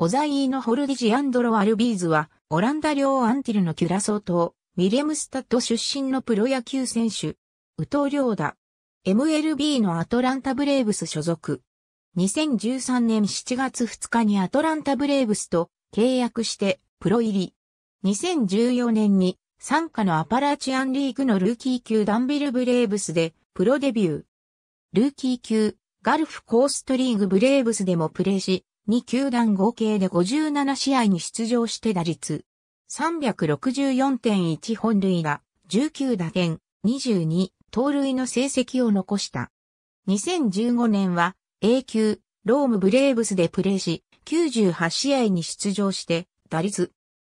オザイーのホルディジ・アンドロ・アルビーズは、オランダ領アンティルのキュラソー島、ウィレムスタッド出身のプロ野球選手、ウトウ・リョーダ。MLB のアトランタ・ブレーブス所属。2013年7月2日にアトランタ・ブレーブスと契約してプロ入り。2014年に参加のアパラチアンリーグのルーキー級ダンビル・ブレーブスでプロデビュー。ルーキー級ガルフコーストリーグブレーブスでもプレーし、2球団合計で57試合に出場して打率364.1本塁打、19打点、22盗塁の成績を残した。2015年は A 級ロームブレーブスでプレーし、98試合に出場して、打率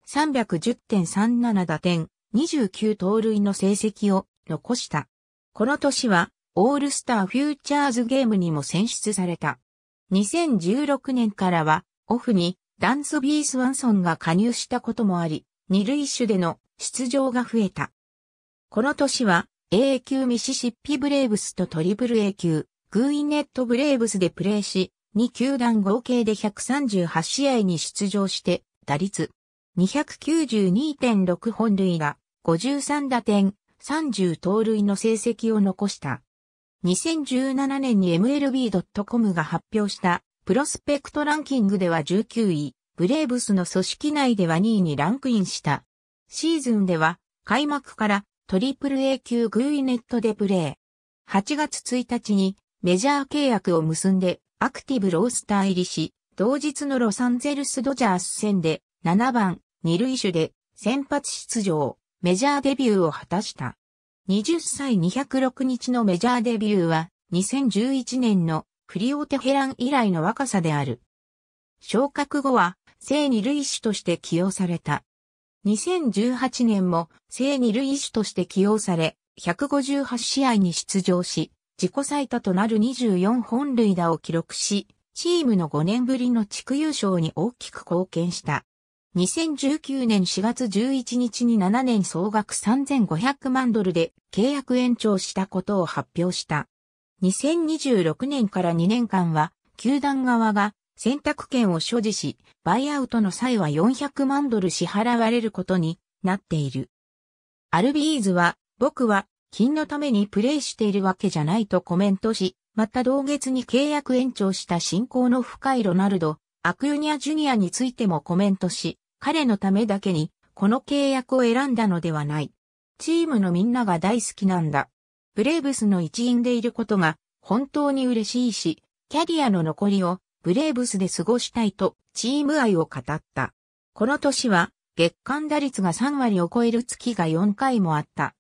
310.37打点、29盗塁の成績を残した。この年は、オールスターフューチャーズゲームにも選出された。2016年からは、オフにダンスビー・スワンソンが加入したこともあり、二塁手での出場が増えた。この年は、A 級ミシシッピブレーブスとトリプル A 級、グーイネットブレーブスでプレーし、2球団合計で138試合に出場して、打率292.6本塁打、53打点、30盗塁の成績を残した。2017年に MLB.com が発表したプロスペクトランキングでは19位、ブレーブスの組織内では2位にランクインした。シーズンでは開幕からトリプル A 級グイネットでプレー。8月1日にメジャー契約を結んでアクティブロースター入りし、同日のロサンゼルスドジャース戦で7番2塁手で先発出場、メジャーデビューを果たした。20歳206日のメジャーデビューは2011年のクリオテヘラン以来の若さである。昇格後は正二類種として起用された。2018年も正二類種として起用され、158試合に出場し、自己最多となる24本塁打を記録し、チームの5年ぶりの地区優勝に大きく貢献した。2019年4月11日に7年総額3500万ドルで契約延長したことを発表した。2026年から2年間は、球団側が選択権を所持し、バイアウトの際は400万ドル支払われることになっている。アルビーズは、僕は、金のためにプレイしているわけじゃないとコメントし、また同月に契約延長した信仰の深いロナルド、アクユニア・ジュニアについてもコメントし、彼のためだけに、この契約を選んだのではない。チームのみんなが大好きなんだ。ブレーブスの一員でいることが本当に嬉しいし、キャリアの残りをブレーブスで過ごしたいとチーム愛を語った。この年は月間打率が3割を超える月が4回もあった。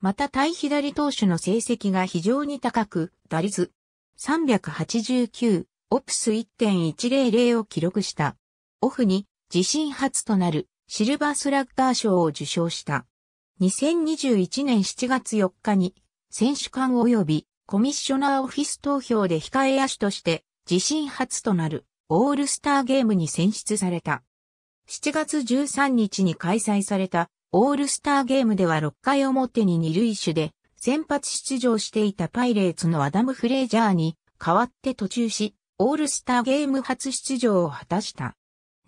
また対左投手の成績が非常に高く、打率389、オプス1.100を記録した。オフに自身初となるシルバースラッガー賞を受賞した。2021年7月4日に選手間及びコミッショナーオフィス投票で控え野手として自身初となるオールスターゲームに選出された。7月13日に開催されたオールスターゲームでは6回表に二塁手で先発出場していたパイレーツのアダム・フレージャーに代わって途中し、オールスターゲーム初出場を果たした。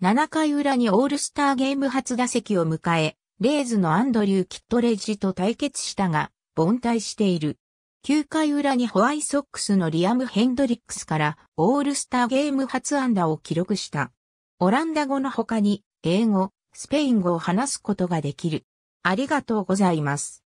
7回裏にオールスターゲーム初打席を迎え、レイズのアンドリュー・キットレッジと対決したが、凡退している。9回裏にホワイソックスのリアム・ヘンドリックスからオールスターゲーム初安打を記録した。オランダ語の他に英語、スペイン語を話すことができる。ありがとうございます。